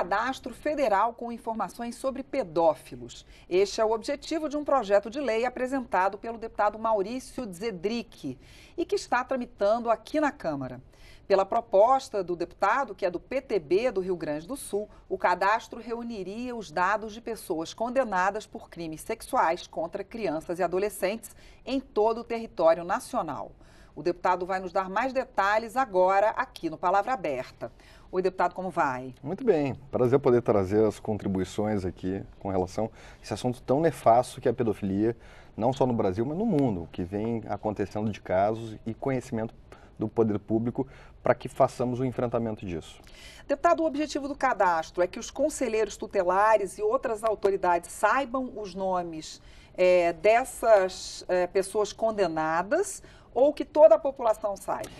cadastro federal com informações sobre pedófilos. Este é o objetivo de um projeto de lei apresentado pelo deputado Maurício Zedric e que está tramitando aqui na Câmara. Pela proposta do deputado, que é do PTB do Rio Grande do Sul, o cadastro reuniria os dados de pessoas condenadas por crimes sexuais contra crianças e adolescentes em todo o território nacional. O deputado vai nos dar mais detalhes agora aqui no Palavra Aberta. Oi, deputado, como vai? Muito bem. Prazer poder trazer as contribuições aqui com relação a esse assunto tão nefasto que é a pedofilia, não só no Brasil, mas no mundo, que vem acontecendo de casos e conhecimento do poder público para que façamos o enfrentamento disso. Deputado, o objetivo do cadastro é que os conselheiros tutelares e outras autoridades saibam os nomes é, dessas é, pessoas condenadas ou que toda a população saiba?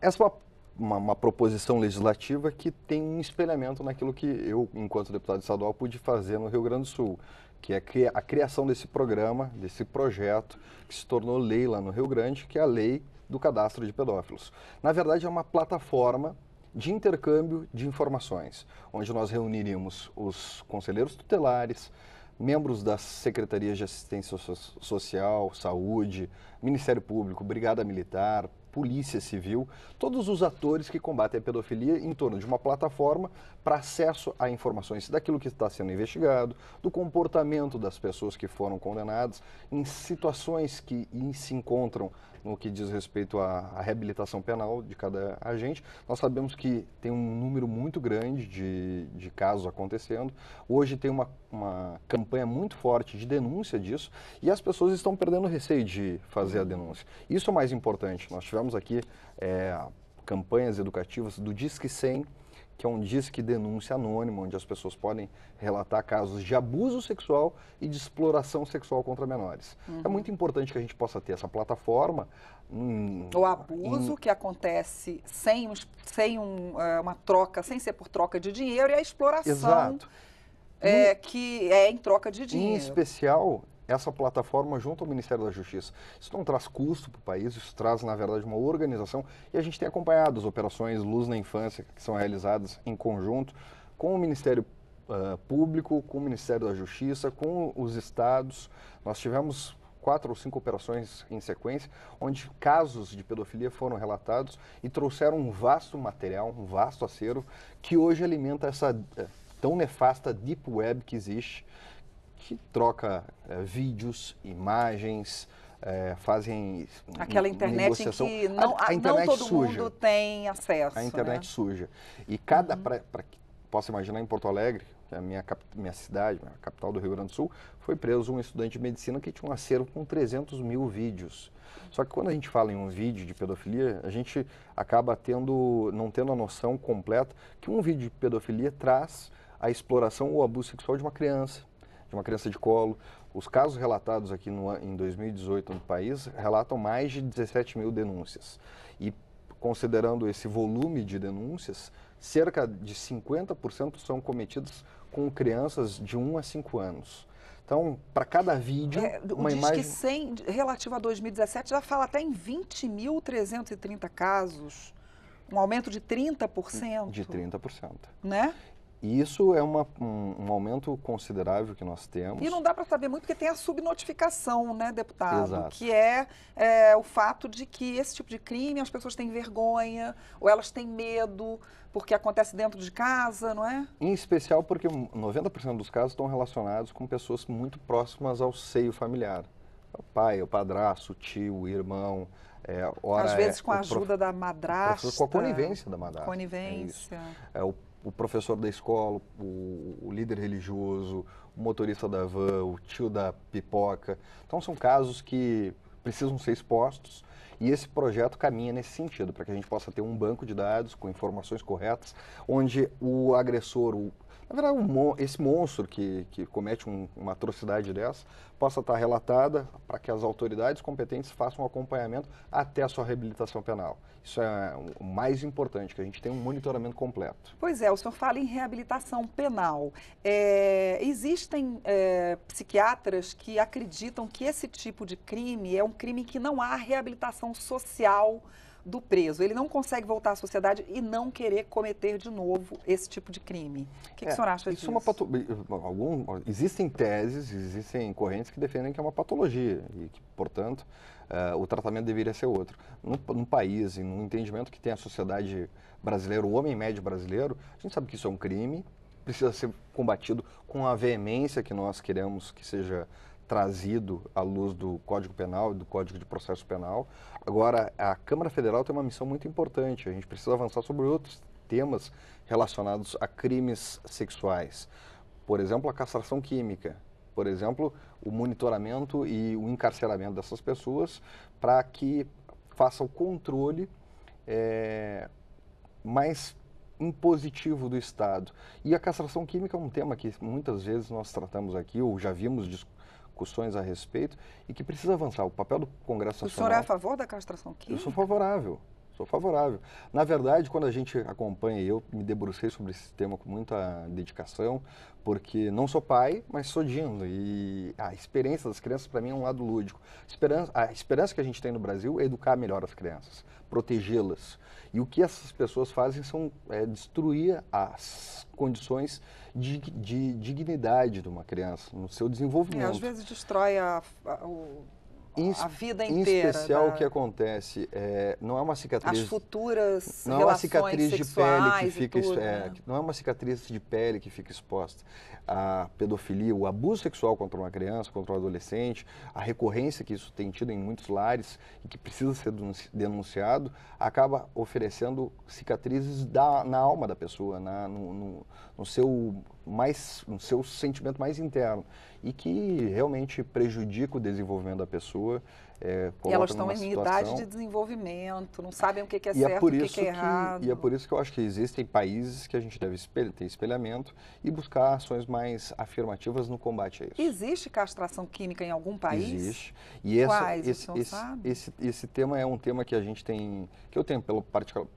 Essa é uma, uma, uma, proposição legislativa que tem um espelhamento naquilo que eu, enquanto deputado estadual, pude fazer no Rio Grande do Sul, que é a criação desse programa, desse projeto, que se tornou lei lá no Rio Grande, que é a lei do cadastro de pedófilos. Na verdade, é uma plataforma de intercâmbio de informações, onde nós reuniríamos os conselheiros tutelares, membros das secretarias de assistência social, saúde, Ministério Público, Brigada Militar, Polícia Civil, todos os atores que combatem a pedofilia em torno de uma plataforma para acesso a informações daquilo que está sendo investigado, do comportamento das pessoas que foram condenadas, em situações que se encontram no que diz respeito à, reabilitação penal de cada agente. Nós sabemos que tem um número muito grande de, de casos acontecendo. Hoje tem uma, uma campanha muito forte de denúncia disso e as pessoas estão perdendo receio de fazer a denúncia. Isso é o mais importante. Nós tivemos aqui é, campanhas educativas do Disque 100, que é um disque denúncia anônimo, onde as pessoas podem relatar casos de abuso sexual e de exploração sexual contra menores. Uhum. É muito importante que a gente possa ter essa plataforma. Hum, o abuso que acontece sem, sem um, é, uma troca, sem ser por troca de dinheiro, e a exploração. Exato. É, que é em troca de dinheiro. Em especial, essa plataforma junto ao Ministério da Justiça. Isso não traz custo para o país, isso traz, na verdade, uma organização. E a gente tem acompanhado as operações Luz na Infância, que são realizadas em conjunto com o Ministério uh, Público, com o Ministério da Justiça, com os estados. Nós tivemos quatro ou cinco operações em sequência, onde casos de pedofilia foram relatados e trouxeram um vasto material, um vasto acervo, que hoje alimenta essa tão nefasta deep web que existe que troca é, vídeos, imagens, é, fazem aquela internet negociação. em que não, a, a internet não todo suja. mundo tem acesso. A internet né? suja. E cada uhum. para que possa imaginar em Porto Alegre, que é a minha minha cidade, a capital do Rio Grande do Sul, foi preso um estudante de medicina que tinha um acervo com 300 mil vídeos. Só que quando a gente fala em um vídeo de pedofilia, a gente acaba tendo não tendo a noção completa que um vídeo de pedofilia traz a exploração ou abuso sexual de uma criança uma criança de colo. Os casos relatados aqui no, em 2018 no país relatam mais de 17 mil denúncias. E considerando esse volume de denúncias, cerca de 50% são cometidos com crianças de 1 a 5 anos. Então, para cada vídeo, é, uma diz imagem... que 100, relativo a 2017, já fala até em 20.330 casos, um aumento de 30%. De 30%. Né? E isso é uma, um, um, aumento considerável que nós temos. E não dá para saber muito, porque tem a subnotificação, né, deputado? Exato. Que é, é, o fato de que esse tipo de crime as pessoas têm vergonha, ou elas têm medo, porque acontece dentro de casa, não é? Em especial porque 90% dos casos estão relacionados com pessoas muito próximas ao seio familiar. O pai, o padrasto, o tio, o irmão, é, Às vezes é com a ajuda prof... da madrasta. Com a conivência da madrasta. É conivência. É, o o professor da escola, o, o, líder religioso, o motorista da van, o tio da pipoca. Então são casos que precisam ser expostos e esse projeto caminha nesse sentido, para que a gente possa ter um banco de dados com informações corretas, onde o agressor, o, na verdade, um, esse monstro que, que comete um, uma atrocidade dessa possa estar relatada para que as autoridades competentes façam um acompanhamento até a sua reabilitação penal. Isso é o mais importante, que a gente tenha um monitoramento completo. Pois é, o senhor fala em reabilitação penal. É, existem é, psiquiatras que acreditam que esse tipo de crime é um crime que não há reabilitação questão social do preso. Ele não consegue voltar à sociedade e não querer cometer de novo esse tipo de crime. O que, é, que o senhor acha isso disso? É uma pato... Algum... Existem teses, existem correntes que defendem que é uma patologia e que, portanto, uh, o tratamento deveria ser outro. Num, num país e num entendimento que tem a sociedade brasileira, o homem médio brasileiro, a gente sabe que isso é um crime, precisa ser combatido com a veemência que nós queremos que seja trazido à luz do Código Penal e do Código de Processo Penal. Agora, a Câmara Federal tem uma missão muito importante. A gente precisa avançar sobre outros temas relacionados a crimes sexuais. Por exemplo, a castração química. Por exemplo, o monitoramento e o encarceramento dessas pessoas para que faça o controle é, mais impositivo do Estado. E a castração química é um tema que muitas vezes nós tratamos aqui, ou já vimos discussões a respeito e que precisa avançar. O papel do Congresso o Nacional... O senhor é a favor da castração química? Eu sou favorável. Sou favorável. Na verdade, quando a gente acompanha, eu me debrucei sobre esse tema com muita dedicação, porque não sou pai, mas sou dindo. E a experiência das crianças, para mim, é um lado lúdico. esperança, a esperança que a gente tem no Brasil é educar melhor as crianças protegê-las. E o que essas pessoas fazem são é, destruir as condições de, de, dignidade de uma criança, no seu é, desenvolvimento. às vezes destrói a, a, o em, a vida inteira. Em especial, da... o né? que acontece é, não é uma cicatriz. As futuras não é uma cicatriz de pele que fica tudo, é, né? não é uma cicatriz de pele que fica exposta. A pedofilia, o abuso sexual contra uma criança, contra um adolescente, a recorrência que isso tem tido em muitos lares e que precisa ser denunciado, acaba oferecendo cicatrizes da, na alma da pessoa, na, no, no, no seu mais, no seu sentimento mais interno e que realmente prejudica o desenvolvimento da pessoa. É, e elas estão em situação... idade de desenvolvimento, não sabem o que, que é e é certo, é por isso o que, que é errado. e é por isso que eu acho que existem países que a gente deve espelha, ter espelhamento e buscar ações mais afirmativas no combate a isso. Existe castração química em algum país? Existe. E essa, Quais, esse, esse, esse, esse, tema é um tema que a gente tem, que eu tenho pelo,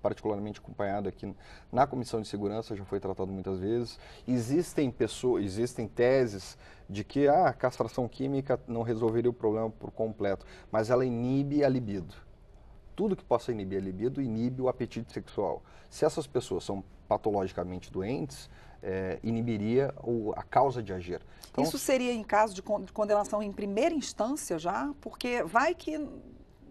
particularmente acompanhado aqui na Comissão de Segurança, já foi tratado muitas vezes. Existem pessoas, existem teses de que ah, a castração química não resolveria o problema por completo, mas ela inibe a libido. Tudo que possa inibir a libido inibe o apetite sexual. Se essas pessoas são patologicamente doentes, é, inibiria o, a causa de agir. Então, Isso seria em caso de condenação em primeira instância já? Porque vai que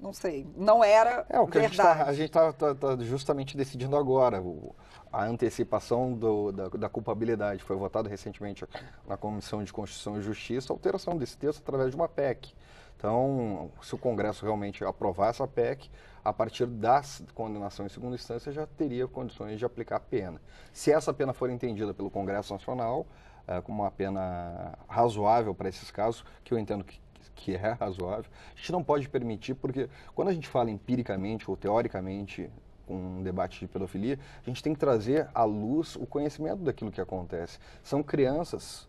não sei, não era É o que tá- verdade. a gente está tá, tá justamente decidindo agora. O, a antecipação do, da, da, culpabilidade foi votado recentemente na Comissão de Constituição e Justiça, a alteração desse texto através de uma PEC. Então, se o Congresso realmente aprovar essa PEC, a partir da condenação em segunda instância já teria condições de aplicar a pena. Se essa pena for entendida pelo Congresso Nacional, é, como uma pena razoável para esses casos, que eu entendo que, que é razoável, a gente não pode permitir, porque quando a gente fala empiricamente ou teoricamente um debate de pedofilia, a gente tem que trazer à luz o conhecimento daquilo que acontece. São crianças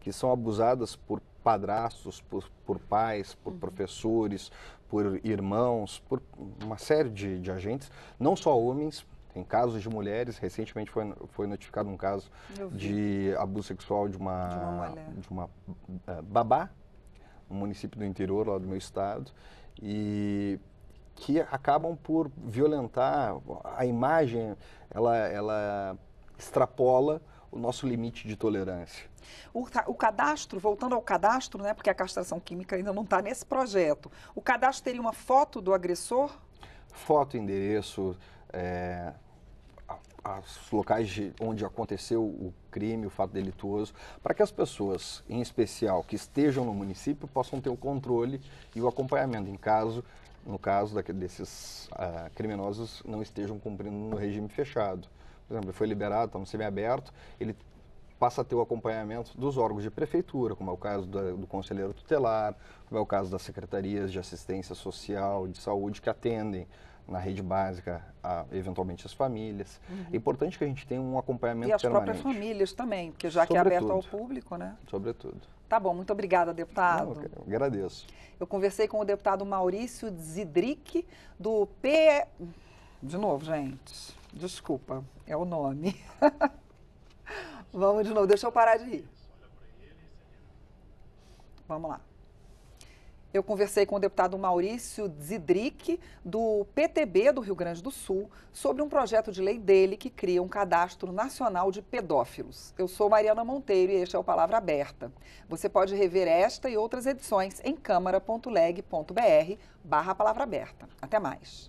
que são abusadas por padrastos, por, por pais, por uhum. professores, por irmãos, por uma série de, de agentes, não só homens, em casos de mulheres, recentemente foi, foi notificado um caso de abuso sexual de uma, de uma, de uma uh, babá, um município do interior lá do meu estado, e que acabam por violentar a imagem, ela, ela extrapola o nosso limite de tolerância. O, o, cadastro, voltando ao cadastro, né, porque a castração química ainda não está nesse projeto, o cadastro teria uma foto do agressor? Foto, endereço, é, os locais de, onde aconteceu o crime, o fato delituoso, para que as pessoas, em especial, que estejam no município, possam ter o controle e o acompanhamento, em caso, no caso desses uh, criminosos não estejam cumprindo no regime fechado. Por exemplo, ele foi liberado, está no semiaberto, ele passa a ter o acompanhamento dos órgãos de prefeitura, como é o caso da, do conselheiro tutelar, como é o caso das secretarias de assistência social, de saúde, que atendem na rede básica, a, eventualmente as famílias. Uhum. É importante que a gente tenha um acompanhamento permanente. E as permanente. próprias famílias também, porque já Sobretudo. que é aberto ao público, né? Sobretudo. Tá bom, muito obrigada, deputado. Não, eu agradeço. Eu conversei com o deputado Maurício Zidric, do P... De novo, gente, desculpa, é o nome. Vamos de novo, deixa eu parar de rir. Vamos lá. Eu conversei com o deputado Maurício Zidric, do PTB do Rio Grande do Sul, sobre um projeto de lei dele que cria um cadastro nacional de pedófilos. Eu sou Mariana Monteiro e este é o Palavra Aberta. Você pode rever esta e outras edições em câmara.leg.br barra palavra aberta. Até mais.